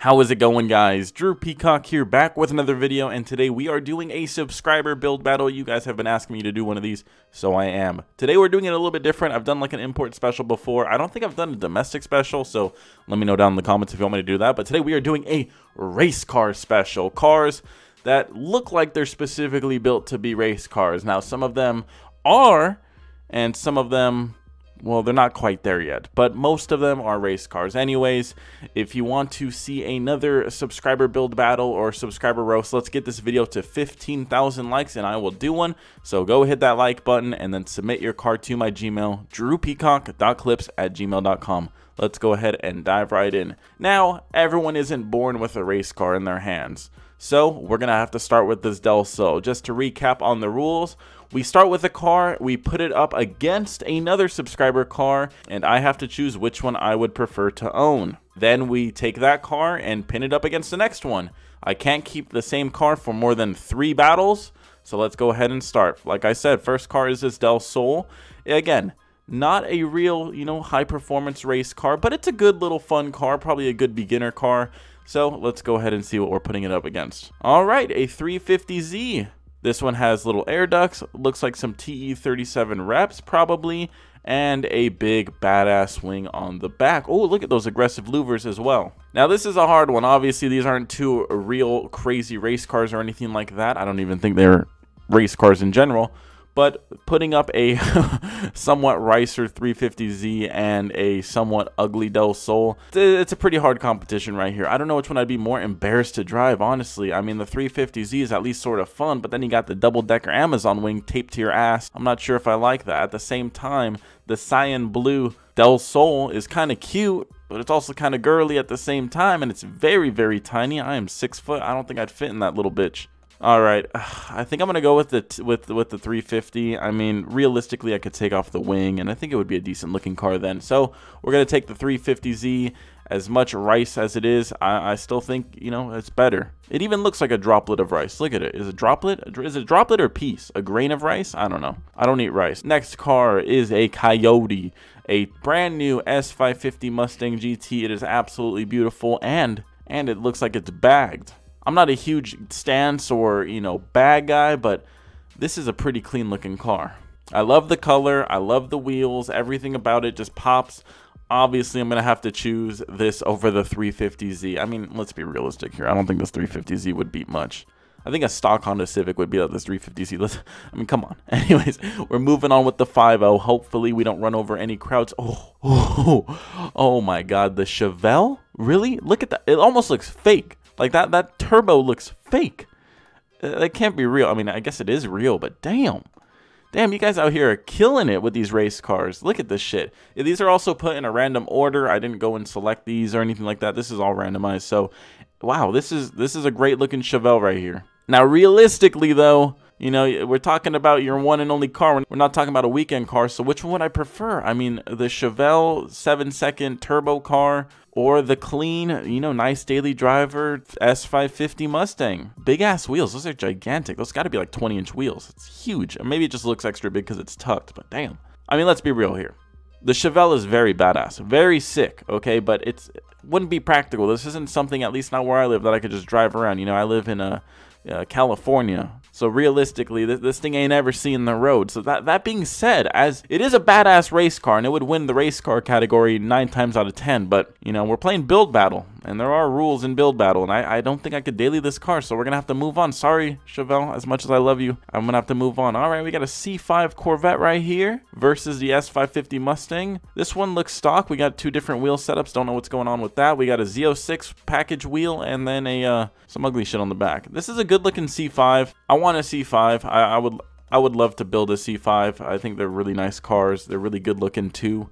How is it going guys? Drew Peacock here back with another video and today we are doing a subscriber build battle. You guys have been asking me to do one of these, so I am. Today we're doing it a little bit different. I've done like an import special before. I don't think I've done a domestic special, so let me know down in the comments if you want me to do that. But today we are doing a race car special. Cars that look like they're specifically built to be race cars. Now some of them are and some of them well, they're not quite there yet, but most of them are race cars. Anyways, if you want to see another subscriber build battle or subscriber roast, let's get this video to 15,000 likes and I will do one. So go hit that like button and then submit your card to my Gmail, drewpeacock.clips at gmail.com. Let's go ahead and dive right in. Now, everyone isn't born with a race car in their hands. So we're going to have to start with this Del Sol. Just to recap on the rules, we start with a car, we put it up against another subscriber car, and I have to choose which one I would prefer to own. Then we take that car and pin it up against the next one. I can't keep the same car for more than three battles, so let's go ahead and start. Like I said, first car is this Del Sol. Again, not a real, you know, high performance race car, but it's a good little fun car, probably a good beginner car. So let's go ahead and see what we're putting it up against. All right, a 350Z. This one has little air ducts, looks like some TE-37 reps probably, and a big badass wing on the back. Oh, look at those aggressive louvers as well. Now, this is a hard one. Obviously, these aren't two real crazy race cars or anything like that. I don't even think they're race cars in general but putting up a somewhat Ricer 350Z and a somewhat ugly Del Sol, it's a pretty hard competition right here. I don't know which one I'd be more embarrassed to drive, honestly. I mean, the 350Z is at least sort of fun, but then you got the double-decker Amazon wing taped to your ass. I'm not sure if I like that. At the same time, the cyan blue Del Sol is kind of cute, but it's also kind of girly at the same time, and it's very, very tiny. I am six foot. I don't think I'd fit in that little bitch. All right, I think I'm gonna go with the with with the 350. I mean, realistically, I could take off the wing, and I think it would be a decent looking car then. So we're gonna take the 350Z. As much rice as it is, I, I still think you know it's better. It even looks like a droplet of rice. Look at it. Is a droplet? Is it a droplet or a piece? A grain of rice? I don't know. I don't eat rice. Next car is a Coyote, a brand new S550 Mustang GT. It is absolutely beautiful, and and it looks like it's bagged. I'm not a huge stance or, you know, bad guy, but this is a pretty clean looking car. I love the color. I love the wheels. Everything about it just pops. Obviously, I'm going to have to choose this over the 350Z. I mean, let's be realistic here. I don't think this 350Z would beat much. I think a stock Honda Civic would be like this 350 z Let's, I mean, come on. Anyways, we're moving on with the 5.0. Hopefully, we don't run over any crowds. Oh, oh, oh my God. The Chevelle? Really? Look at that. It almost looks fake. Like that that turbo looks fake. Uh, that can't be real. I mean, I guess it is real, but damn. Damn, you guys out here are killing it with these race cars. Look at this shit. These are also put in a random order. I didn't go and select these or anything like that. This is all randomized. So, wow, this is this is a great looking Chevelle right here. Now, realistically though, you know, we're talking about your one and only car. We're not talking about a weekend car. So which one would I prefer? I mean, the Chevelle 7 second turbo car or the clean, you know, nice daily driver S550 Mustang. Big ass wheels. Those are gigantic. Those got to be like 20 inch wheels. It's huge. Maybe it just looks extra big because it's tucked, but damn. I mean, let's be real here. The Chevelle is very badass, very sick, okay? But it's it wouldn't be practical. This isn't something, at least not where I live, that I could just drive around. You know, I live in a uh, California. So realistically, this, this thing ain't ever seen the road. So that that being said, as it is a badass race car and it would win the race car category nine times out of ten. But you know we're playing build battle and there are rules in build battle and I, I don't think I could daily this car. So we're gonna have to move on. Sorry, Chevelle. As much as I love you, I'm gonna have to move on. All right, we got a C5 Corvette right here versus the S550 Mustang. This one looks stock. We got two different wheel setups. Don't know what's going on with that. We got a Z06 package wheel and then a uh, some ugly shit on the back. This is a good looking C5. I want a C5. I, I would I would love to build a C5. I think they're really nice cars. They're really good looking too.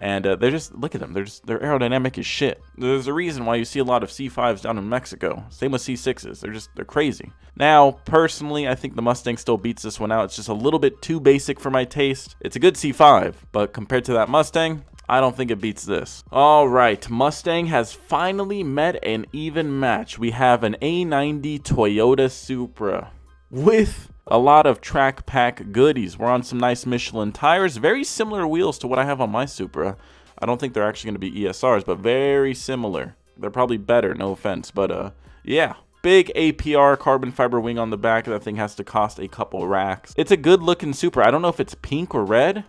And uh, they're just, look at them. They're just, they're aerodynamic as shit. There's a reason why you see a lot of C5s down in Mexico. Same with C6s. They're just, they're crazy. Now, personally, I think the Mustang still beats this one out. It's just a little bit too basic for my taste. It's a good C5, but compared to that Mustang, I don't think it beats this. Alright, Mustang has finally met an even match. We have an A90 Toyota Supra with a lot of track pack goodies. We're on some nice Michelin tires, very similar wheels to what I have on my Supra. I don't think they're actually going to be ESRs, but very similar. They're probably better, no offense, but uh, yeah. Big APR carbon fiber wing on the back. That thing has to cost a couple racks. It's a good looking Supra. I don't know if it's pink or red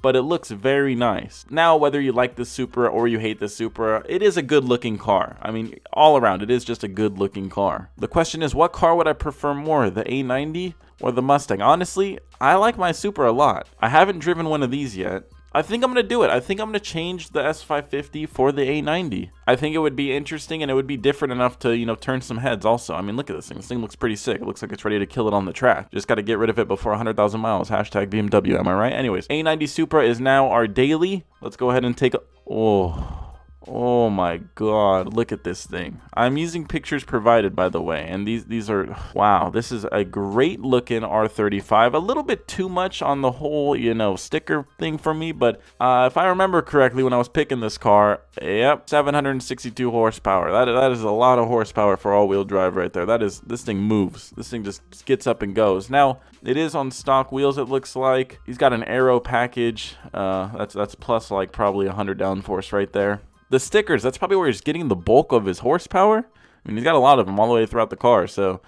but it looks very nice. Now, whether you like the Supra or you hate the Supra, it is a good looking car. I mean, all around, it is just a good looking car. The question is, what car would I prefer more, the A90 or the Mustang? Honestly, I like my Supra a lot. I haven't driven one of these yet, I think I'm going to do it. I think I'm going to change the S550 for the A90. I think it would be interesting and it would be different enough to, you know, turn some heads also. I mean, look at this thing. This thing looks pretty sick. It looks like it's ready to kill it on the track. Just got to get rid of it before 100,000 miles. Hashtag BMW, am I right? Anyways, A90 Supra is now our daily. Let's go ahead and take a... Oh... Oh my god, look at this thing. I'm using pictures provided by the way, and these these are wow, this is a great looking R35. A little bit too much on the whole, you know, sticker thing for me, but uh, if I remember correctly when I was picking this car, yep, 762 horsepower. That that is a lot of horsepower for all-wheel drive right there. That is this thing moves. This thing just gets up and goes. Now, it is on stock wheels it looks like. He's got an aero package. Uh, that's that's plus like probably 100 downforce right there the stickers, that's probably where he's getting the bulk of his horsepower. I mean, he's got a lot of them all the way throughout the car, so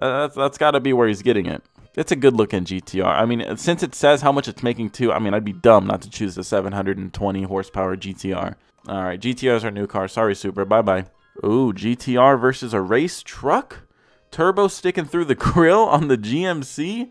uh, that's, that's got to be where he's getting it. It's a good looking GTR. I mean, uh, since it says how much it's making too, I mean, I'd be dumb not to choose the 720 horsepower GTR. All right, GTR is our new car. Sorry, Super. Bye-bye. Ooh, GTR versus a race truck? Turbo sticking through the grill on the GMC?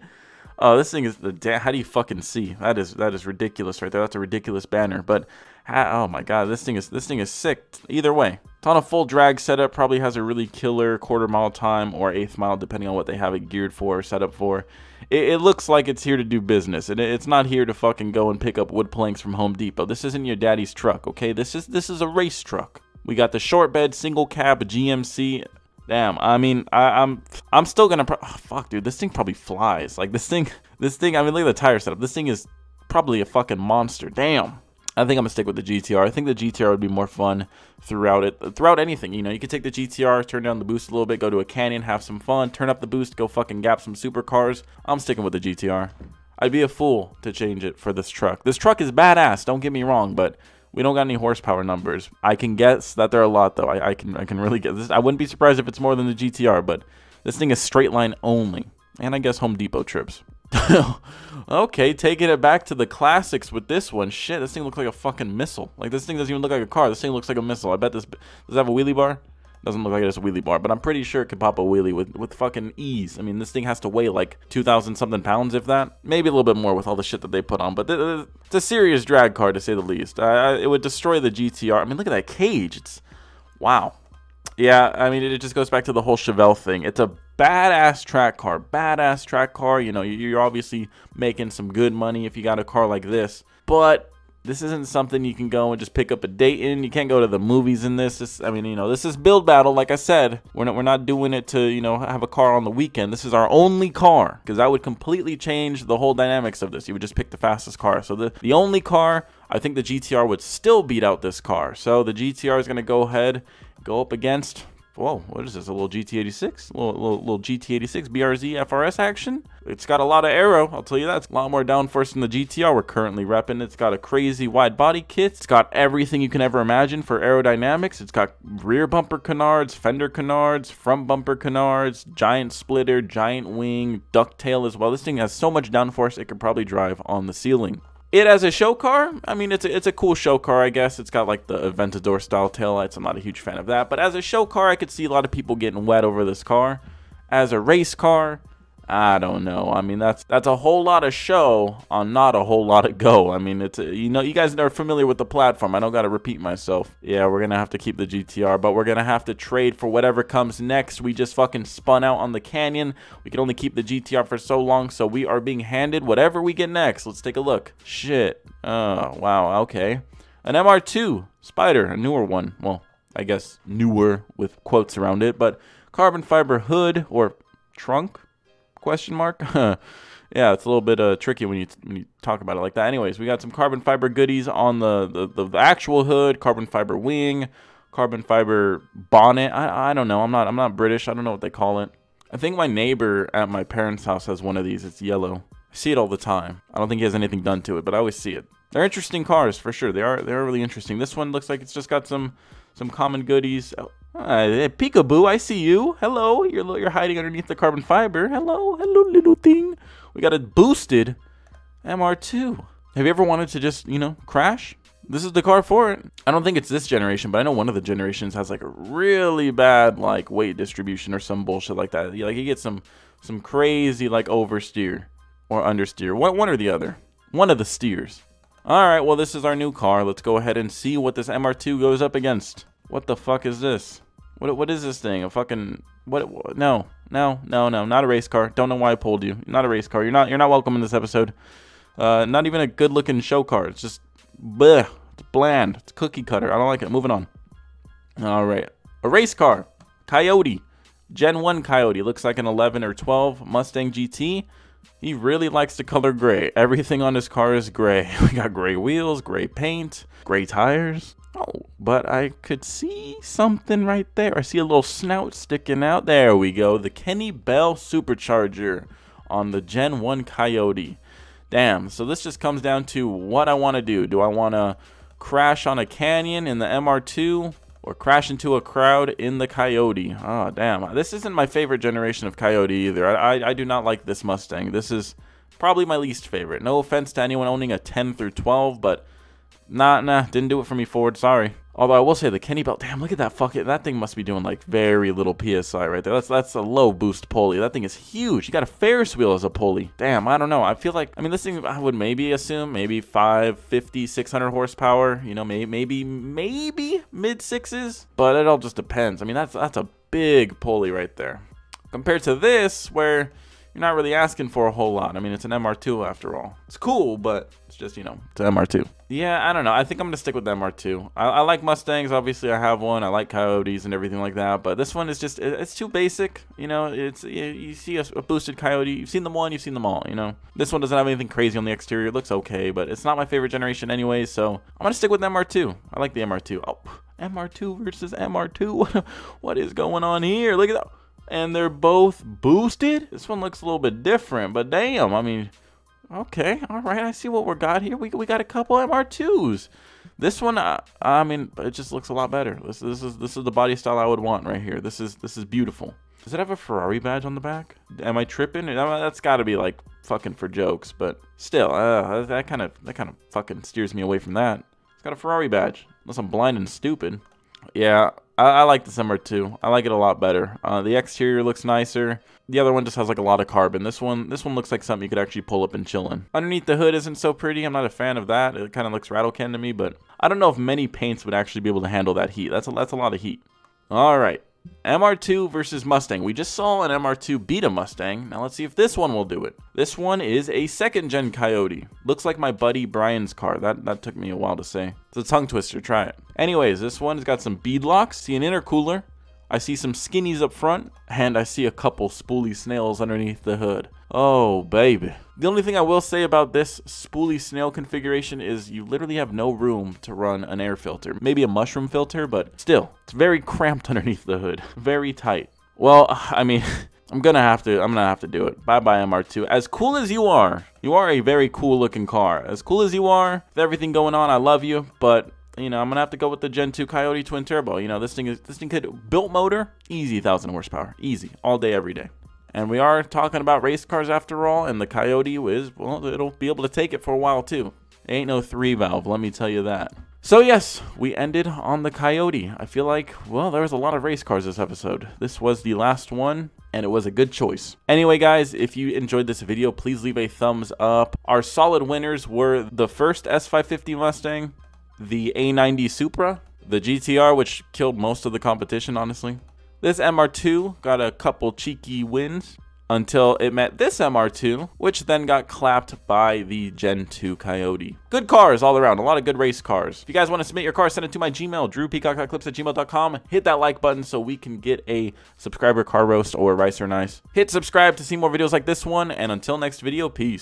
Oh, this thing is the damn. How do you fucking see? That is that is ridiculous right there. That's a ridiculous banner. But oh my god, this thing is this thing is sick. Either way, it's on a full drag setup, probably has a really killer quarter mile time or eighth mile, depending on what they have it geared for or set up for. It, it looks like it's here to do business, and it's not here to fucking go and pick up wood planks from Home Depot. This isn't your daddy's truck, okay? This is this is a race truck. We got the short bed single cab GMC damn i mean I, am I'm, I'm still gonna oh, fuck dude this thing probably flies like this thing this thing i mean look at the tire setup this thing is probably a fucking monster damn I think I'm gonna stick with the GTR. I think the GTR would be more fun throughout it, throughout anything. You know, you could take the GTR, turn down the boost a little bit, go to a canyon, have some fun, turn up the boost, go fucking gap some supercars. I'm sticking with the GTR. I'd be a fool to change it for this truck. This truck is badass. Don't get me wrong, but we don't got any horsepower numbers. I can guess that there are a lot though. I, I can I can really guess. this. I wouldn't be surprised if it's more than the GTR, but this thing is straight line only, and I guess Home Depot trips. okay, taking it back to the classics with this one. Shit, this thing looks like a fucking missile. Like, this thing doesn't even look like a car. This thing looks like a missile. I bet this... Does it have a wheelie bar? Doesn't look like it has a wheelie bar, but I'm pretty sure it could pop a wheelie with, with fucking ease. I mean, this thing has to weigh like 2,000 something pounds, if that. Maybe a little bit more with all the shit that they put on, but th th it's a serious drag car, to say the least. it would destroy the GTR. I mean, look at that cage. It's... Wow. Yeah, I mean, it just goes back to the whole Chevelle thing. It's a badass track car, badass track car. You know, you're obviously making some good money if you got a car like this, but this isn't something you can go and just pick up a date in. You can't go to the movies in this. I mean, you know, this is build battle. Like I said, we're not, we're not doing it to, you know, have a car on the weekend. This is our only car because that would completely change the whole dynamics of this. You would just pick the fastest car. So the, the only car, I think the GTR would still beat out this car. So the GTR is going to go ahead, go up against whoa, what is this? A little GT86? A little, little, little, GT86 BRZ FRS action? It's got a lot of aero, I'll tell you that. It's a lot more downforce than the GTR we're currently repping. It's got a crazy wide body kit. It's got everything you can ever imagine for aerodynamics. It's got rear bumper canards, fender canards, front bumper canards, giant splitter, giant wing, ducktail as well. This thing has so much downforce it could probably drive on the ceiling it as a show car, I mean, it's a, it's a cool show car, I guess. It's got like the Aventador style taillights. I'm not a huge fan of that. But as a show car, I could see a lot of people getting wet over this car. As a race car, I don't know. I mean, that's that's a whole lot of show on not a whole lot of go. I mean, it's you know, you guys are familiar with the platform. I don't got to repeat myself. Yeah, we're gonna have to keep the GTR, but we're gonna have to trade for whatever comes next. We just fucking spun out on the canyon. We can only keep the GTR for so long, so we are being handed whatever we get next. Let's take a look. Shit. Oh wow. Okay, an MR2 Spider, a newer one. Well, I guess newer with quotes around it, but carbon fiber hood or trunk question mark yeah it's a little bit uh, tricky when you when you talk about it like that anyways we got some carbon fiber goodies on the the, the actual hood carbon fiber wing carbon fiber bonnet I, I don't know i'm not i'm not british i don't know what they call it i think my neighbor at my parents house has one of these it's yellow i see it all the time i don't think he has anything done to it but i always see it they're interesting cars for sure they are they are really interesting this one looks like it's just got some some common goodies oh, uh, peekaboo, I see you. Hello, you're you're hiding underneath the carbon fiber. Hello, hello, little thing. We got a boosted MR2. Have you ever wanted to just, you know, crash? This is the car for it. I don't think it's this generation, but I know one of the generations has like a really bad like weight distribution or some bullshit like that. Like you get some some crazy like oversteer or understeer. One one or the other. One of the steers. All right, well this is our new car. Let's go ahead and see what this MR2 goes up against. What the fuck is this? What what is this thing? A fucking what? No, no, no, no. Not a race car. Don't know why I pulled you. Not a race car. You're not you're not welcome in this episode. Uh, not even a good looking show car. It's just bleh. It's bland. It's cookie cutter. I don't like it. Moving on. All right, a race car. Coyote. Gen 1 Coyote looks like an 11 or 12 Mustang GT. He really likes the color gray. Everything on his car is gray. We got gray wheels, gray paint, gray tires. Oh, but I could see something right there. I see a little snout sticking out. There we go. The Kenny Bell Supercharger on the Gen 1 Coyote. Damn, so this just comes down to what I want to do. Do I want to crash on a canyon in the MR2 or crash into a crowd in the Coyote? Ah, oh, damn. This isn't my favorite generation of Coyote either. I, I, I do not like this Mustang. This is probably my least favorite. No offense to anyone owning a 10 through 12, but nah, nah, didn't do it for me, Ford. Sorry. Although I will say the Kenny belt, damn, look at that fucking that thing must be doing like very little psi right there. That's that's a low boost pulley. That thing is huge. You got a Ferris wheel as a pulley. Damn, I don't know. I feel like I mean this thing I would maybe assume maybe 550, 600 horsepower. You know, maybe maybe maybe mid sixes, but it all just depends. I mean that's that's a big pulley right there compared to this where you're not really asking for a whole lot. I mean, it's an MR2 after all. It's cool, but it's just, you know, it's an MR2. Yeah, I don't know. I think I'm going to stick with the MR2. I, I, like Mustangs. Obviously, I have one. I like Coyotes and everything like that. But this one is just, it's too basic. You know, it's you, you see a, a, boosted Coyote. You've seen them one, you've seen them all, you know. This one doesn't have anything crazy on the exterior. It looks okay, but it's not my favorite generation anyway. So I'm going to stick with the MR2. I like the MR2. Oh, MR2 versus MR2. What, what is going on here? Look at that and they're both boosted. This one looks a little bit different, but damn, I mean, okay, all right, I see what we got here. We, we got a couple MR2s. This one, I, I mean, it just looks a lot better. This, this is this is the body style I would want right here. This is this is beautiful. Does it have a Ferrari badge on the back? Am I tripping? That's got to be like fucking for jokes, but still, uh, that kind of that kind of fucking steers me away from that. It's got a Ferrari badge, unless I'm blind and stupid. Yeah, I, I, like the summer too. I like it a lot better. Uh, the exterior looks nicer. The other one just has like a lot of carbon. This one, this one looks like something you could actually pull up and chill in. Underneath the hood isn't so pretty. I'm not a fan of that. It kind of looks rattlecan to me, but I don't know if many paints would actually be able to handle that heat. That's a, that's a lot of heat. All right. MR2 versus Mustang. We just saw an MR2 beat a Mustang. Now let's see if this one will do it. This one is a second gen Coyote. Looks like my buddy Brian's car. That, that took me a while to say. It's a tongue twister. Try it. Anyways, this one's got some bead locks. See an intercooler. I see some skinnies up front, and I see a couple spoolie snails underneath the hood. Oh, baby. The only thing I will say about this spoolie snail configuration is you literally have no room to run an air filter. Maybe a mushroom filter, but still, it's very cramped underneath the hood. Very tight. Well, I mean... I'm gonna have to, I'm gonna have to do it. Bye-bye MR2. As cool as you are, you are a very cool looking car. As cool as you are, with everything going on, I love you, but you know, I'm gonna have to go with the Gen 2 Coyote twin turbo. You know, this thing is this thing could built motor, easy thousand horsepower, easy all day every day. And we are talking about race cars after all, and the Coyote is well, it'll be able to take it for a while too. ain't no three valve, let me tell you that. So yes, we ended on the Coyote. I feel like well, there was a lot of race cars this episode. This was the last one and it was a good choice. Anyway, guys, if you enjoyed this video, please leave a thumbs up. Our solid winners were the first S550 Mustang, the A90 Supra, the GTR, which killed most of the competition, honestly. This MR2 got a couple cheeky wins until it met this MR2, which then got clapped by the Gen 2 Coyote. Good cars all around, a lot of good race cars. If you guys want to submit your car, send it to my Gmail, drewpeacockclips at gmail.com. Hit that like button so we can get a subscriber car roast or rice or nice. Hit subscribe to see more videos like this one, and until next video, peace.